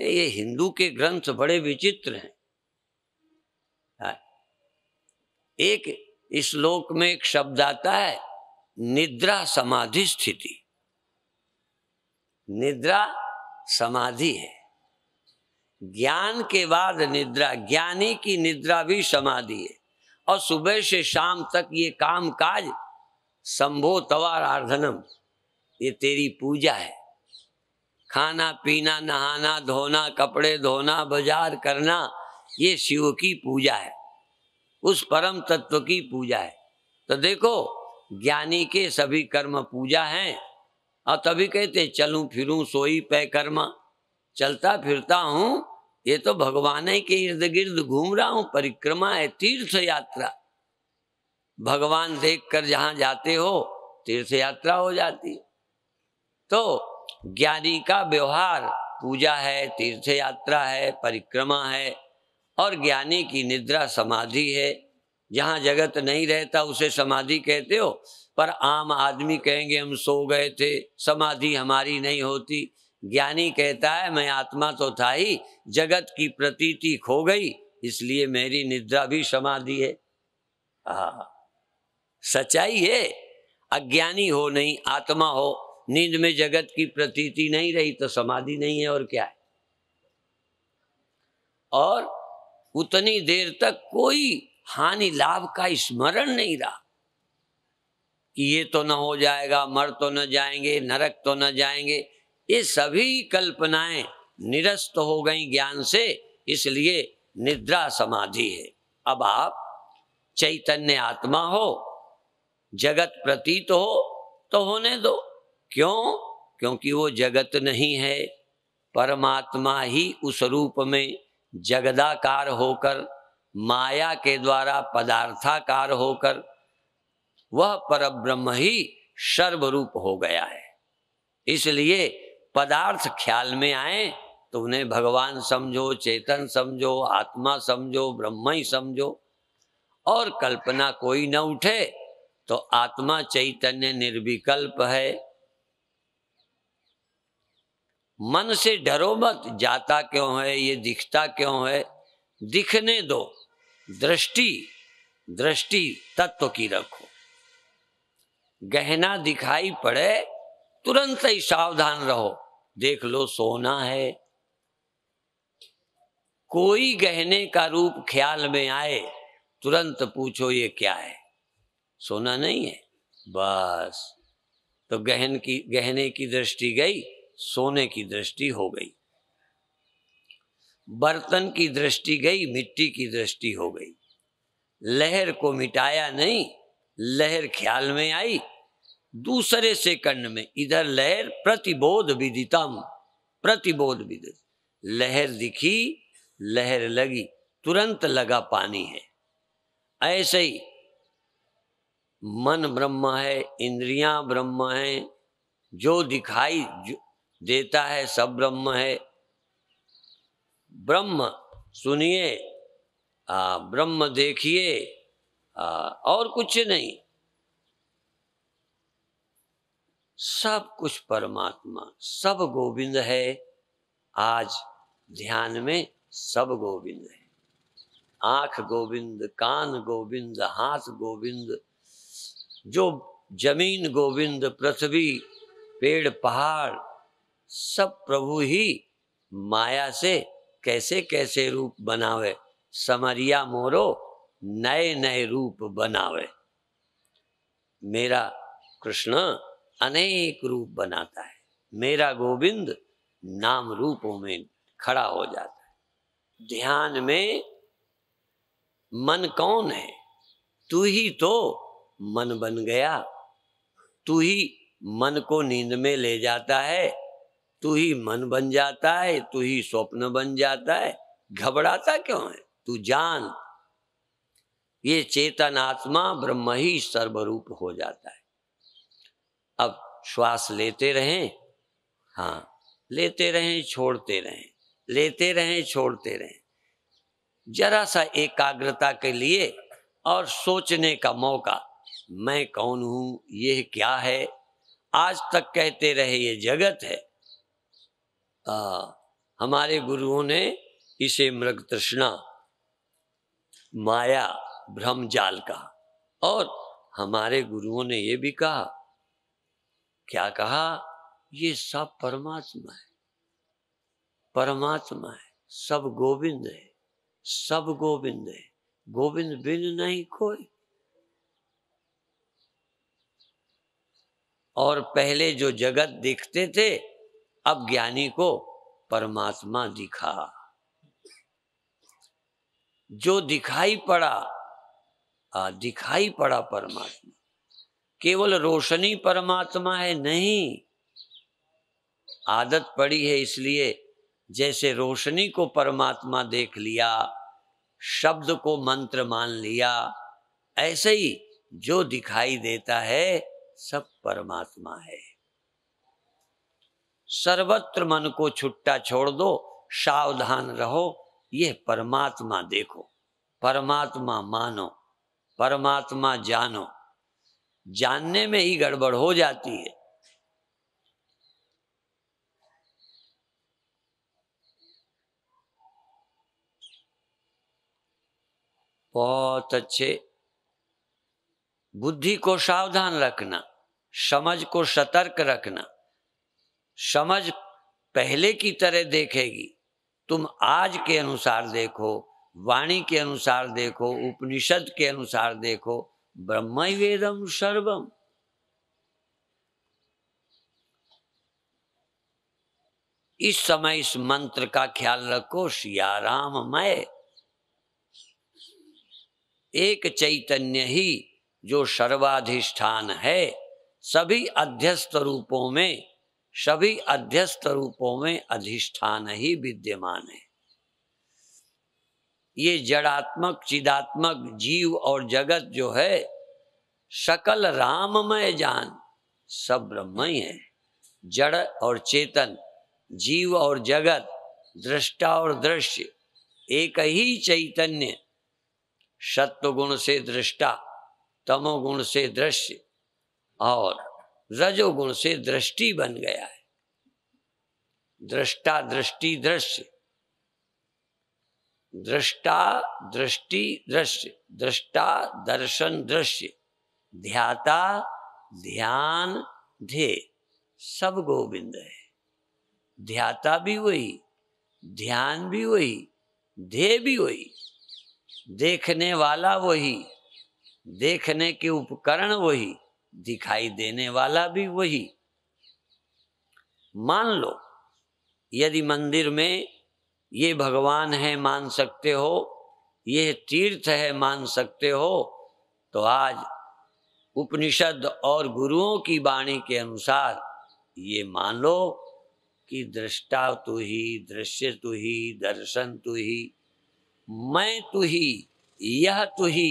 ये हिंदू के ग्रंथ बड़े विचित्र हैं हाँ। एक श्लोक में एक शब्द आता है निद्रा समाधि स्थिति निद्रा समाधि है ज्ञान के बाद निद्रा ज्ञानी की निद्रा भी समाधि है और सुबह से शाम तक ये काम काज संभो तवार आर्धनम ये तेरी पूजा है खाना पीना नहाना धोना कपड़े धोना बाजार करना ये शिव की पूजा है उस परम तत्व की पूजा है तो देखो ज्ञानी के सभी कर्म पूजा हैं और तभी कहते चलूं फिरूं सोई पे कर्मा चलता फिरता हूँ ये तो भगवान के इर्द गिर्द घूम रहा हूं परिक्रमा है तीर्थ यात्रा भगवान देख कर जाते हो तीर्थ यात्रा हो जाती तो ज्ञानी का व्यवहार पूजा है तीर्थ यात्रा है परिक्रमा है और ज्ञानी की निद्रा समाधि है जहाँ जगत नहीं रहता उसे समाधि कहते हो पर आम आदमी कहेंगे हम सो गए थे समाधि हमारी नहीं होती ज्ञानी कहता है मैं आत्मा तो था ही जगत की प्रतीति खो गई इसलिए मेरी निद्रा भी समाधि है आ, सच्चाई है अज्ञानी हो नहीं आत्मा हो नींद में जगत की प्रतीति नहीं रही तो समाधि नहीं है और क्या है और उतनी देर तक कोई हानि लाभ का स्मरण नहीं रहा कि ये तो न हो जाएगा मर तो न जाएंगे नरक तो न जाएंगे ये सभी कल्पनाएं निरस्त हो गई ज्ञान से इसलिए निद्रा समाधि है अब आप चैतन्य आत्मा हो जगत प्रतीत हो तो होने दो क्यों क्योंकि वो जगत नहीं है परमात्मा ही उस रूप में जगदाकार होकर माया के द्वारा पदार्थाकार होकर वह परब्रह्म ही सर्वरूप हो गया है इसलिए पदार्थ ख्याल में आए तो उन्हें भगवान समझो चेतन समझो आत्मा समझो ब्रह्म ही समझो और कल्पना कोई न उठे तो आत्मा चैतन्य निर्विकल्प है मन से डरो मत जाता क्यों है ये दिखता क्यों है दिखने दो दृष्टि दृष्टि तत्व की रखो गहना दिखाई पड़े तुरंत ही सावधान रहो देख लो सोना है कोई गहने का रूप ख्याल में आए तुरंत पूछो ये क्या है सोना नहीं है बस तो गहन की गहने की दृष्टि गई सोने की दृष्टि हो गई बर्तन की दृष्टि गई मिट्टी की दृष्टि हो गई लहर को मिटाया नहीं लहर ख्याल में आई दूसरे सेकंड में इधर लहर प्रतिबोध विदितम प्रतिबोध विदित लहर दिखी लहर लगी तुरंत लगा पानी है ऐसे ही मन ब्रह्म है इंद्रियां ब्रह्म है जो दिखाई जो देता है सब ब्रह्म है ब्रह्म सुनिए ब्रह्म देखिए और कुछ नहीं सब कुछ परमात्मा सब गोविंद है आज ध्यान में सब गोविंद है आंख गोविंद कान गोविंद हाथ गोविंद जो जमीन गोविंद पृथ्वी पेड़ पहाड़ सब प्रभु ही माया से कैसे कैसे रूप बनावे समरिया मोरो नए नए रूप बनावे मेरा कृष्ण अनेक रूप बनाता है मेरा गोविंद नाम रूपों में खड़ा हो जाता है ध्यान में मन कौन है तू ही तो मन बन गया तू ही मन को नींद में ले जाता है तू ही मन बन जाता है तू ही स्वप्न बन जाता है घबराता क्यों है तू जान ये चेतन आत्मा ब्रह्म ही सर्वरूप हो जाता है अब श्वास लेते रहें हाँ लेते रहें छोड़ते रहें लेते रहें छोड़ते रहें जरा सा एकाग्रता के लिए और सोचने का मौका मैं कौन हूँ यह क्या है आज तक कहते रहे ये जगत है आ, हाँ, हमारे गुरुओं ने इसे मृग तृष्णा माया भ्रम जाल कहा और हमारे गुरुओं ने यह भी कहा क्या कहा ये सब परमात्मा है परमात्मा है सब गोविंद है सब गोविंद है गोविंद बिन नहीं कोई और पहले जो जगत देखते थे अब ज्ञानी को परमात्मा दिखा जो दिखाई पड़ा आ, दिखाई पड़ा परमात्मा केवल रोशनी परमात्मा है नहीं आदत पड़ी है इसलिए जैसे रोशनी को परमात्मा देख लिया शब्द को मंत्र मान लिया ऐसे ही जो दिखाई देता है सब परमात्मा है सर्वत्र मन को छुट्टा छोड़ दो सावधान रहो यह परमात्मा देखो परमात्मा मानो परमात्मा जानो जानने में ही गड़बड़ हो जाती है बहुत अच्छे बुद्धि को सावधान रखना समझ को सतर्क रखना समझ पहले की तरह देखेगी तुम आज के अनुसार देखो वाणी के अनुसार देखो उपनिषद के अनुसार देखो ब्रह्म वेदम सर्वम इस समय इस मंत्र का ख्याल रखो सियाराम मय एक चैतन्य ही जो सर्वाधिष्ठान है सभी अध्यस्त रूपों में सभी अध्यस्त रूपों में अधिष्ठान ही विद्यमान है ये जड़ात्मक चिदात्मक जीव और जगत जो है सकल राममय जान सब ब्रह्म ही है जड़ और चेतन जीव और जगत दृष्टा और दृश्य एक ही चैतन्य सत्व गुण से दृष्टा तमोगुण से दृश्य और रजोगुण से दृष्टि बन गया है दृष्टा दृष्टि दृश्य दृष्टा दृष्टि दृश्य दृष्टा दर्शन दृश्य ध्याता ध्यान ध्येय सब गोविंद है ध्याता भी वही ध्यान भी वही ध्येय भी वही देखने वाला वही देखने के उपकरण वही दिखाई देने वाला भी वही मान लो यदि मंदिर में ये भगवान है मान सकते हो ये तीर्थ है मान सकते हो तो आज उपनिषद और गुरुओं की वाणी के अनुसार ये मान लो कि दृष्टा तु ही दृश्य तु ही दर्शन तु ही मैं तु ही यह तु ही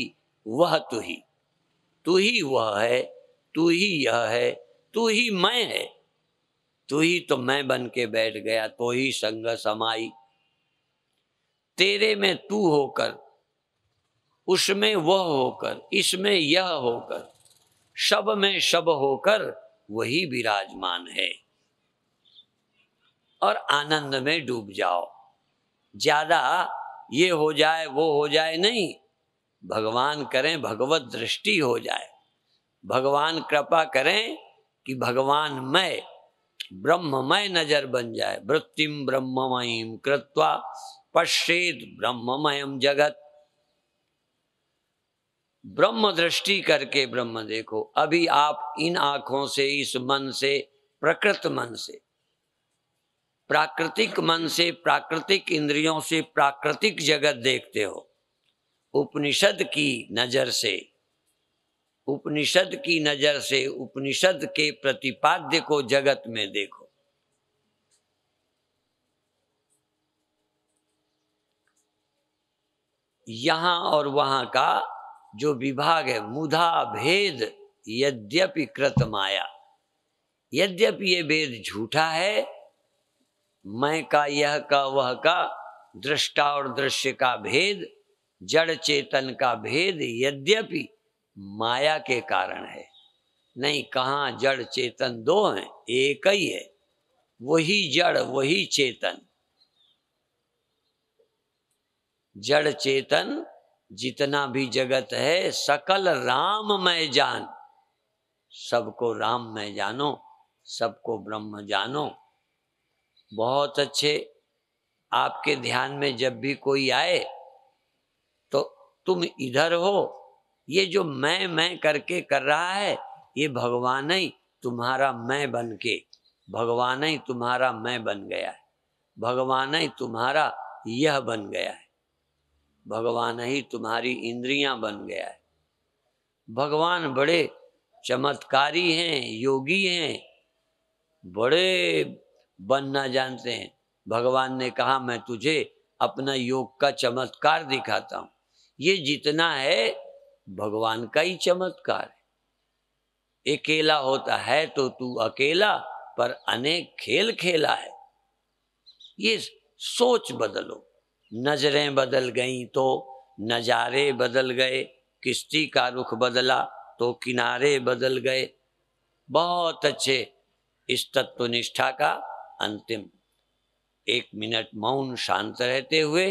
वह तु ही तु ही वह है तू ही यह है तू ही मैं है तू ही तो मैं बन के बैठ गया तो ही संग समाई तेरे में तू होकर उसमें वह होकर इसमें यह होकर सब में सब होकर वही विराजमान है और आनंद में डूब जाओ ज्यादा ये हो जाए वो हो जाए नहीं भगवान करें भगवत दृष्टि हो जाए भगवान कृपा करें कि भगवान मैं ब्रह्ममय नजर बन जाए वृत्तिम ब्रह्ममयीम कृत्वा पश्चेत ब्रह्ममयम जगत ब्रह्म दृष्टि करके ब्रह्म देखो अभी आप इन आंखों से इस मन से प्रकृत मन से प्राकृतिक मन से प्राकृतिक इंद्रियों से प्राकृतिक जगत देखते हो उपनिषद की नजर से उपनिषद की नज़र से उपनिषद के प्रतिपाद्य को जगत में देखो यहां और वहां का जो विभाग है मुधा भेद यद्यपि कृत माया यद्यपि ये भेद झूठा है मैं का यह का वह का दृष्टा और दृश्य का भेद जड़ चेतन का भेद यद्यपि माया के कारण है नहीं कहा जड़ चेतन दो हैं एक ही है वही जड़ वही चेतन जड़ चेतन जितना भी जगत है सकल राम मैं जान सबको राम मैं जानो सबको ब्रह्म जानो बहुत अच्छे आपके ध्यान में जब भी कोई आए तो तुम इधर हो ये जो मैं मैं करके कर रहा है ये भगवान ही तुम्हारा मैं बन के भगवान ही तुम्हारा मैं बन गया है भगवान ही तुम्हारा यह बन गया है भगवान ही तुम्हारी इंद्रियां बन गया है भगवान बड़े चमत्कारी हैं योगी हैं बड़े बनना जानते हैं भगवान ने कहा मैं तुझे अपना योग का चमत्कार दिखाता हूँ ये जितना है भगवान का ही चमत्कार है अकेला होता है तो तू अकेला पर अनेक खेल खेला है ये सोच बदलो नजरें बदल गई तो नज़ारे बदल गए किश्ती का रुख बदला तो किनारे बदल गए बहुत अच्छे इस तत्वनिष्ठा का अंतिम एक मिनट मौन शांत रहते हुए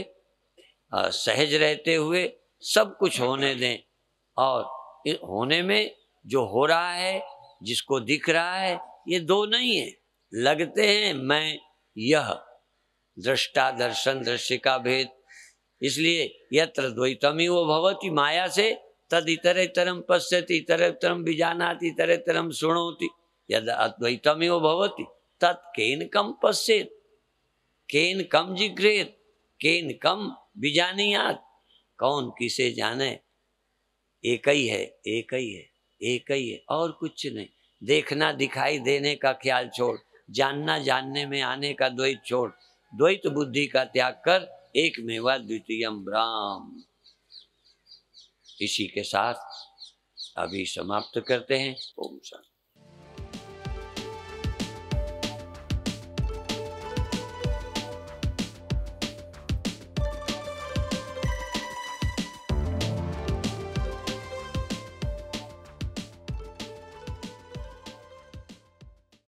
सहज रहते हुए सब कुछ होने दें और होने में जो हो रहा है जिसको दिख रहा है ये दो नहीं है लगते हैं मैं यह दृष्टा दर्शन दृश्य का भेद इसलिए यत्र द्वैतमी वो भवती माया से तद इतर तरम पश्यति इतर तरम बिजाना इतर तरम सुनोती यद अद्वैतमी वो भवती तद केन कम पश्यत केन कम जिग्रेत केन कम बीजानियात कौन किसे जाने एक ही है एक ही है एक ही है और कुछ नहीं देखना दिखाई देने का ख्याल छोड़ जानना जानने में आने का द्वैत छोड़ द्वैत बुद्धि का त्याग कर एक मेवा द्वितीय ब्राह्म इसी के साथ अभी समाप्त करते हैं ओम शांति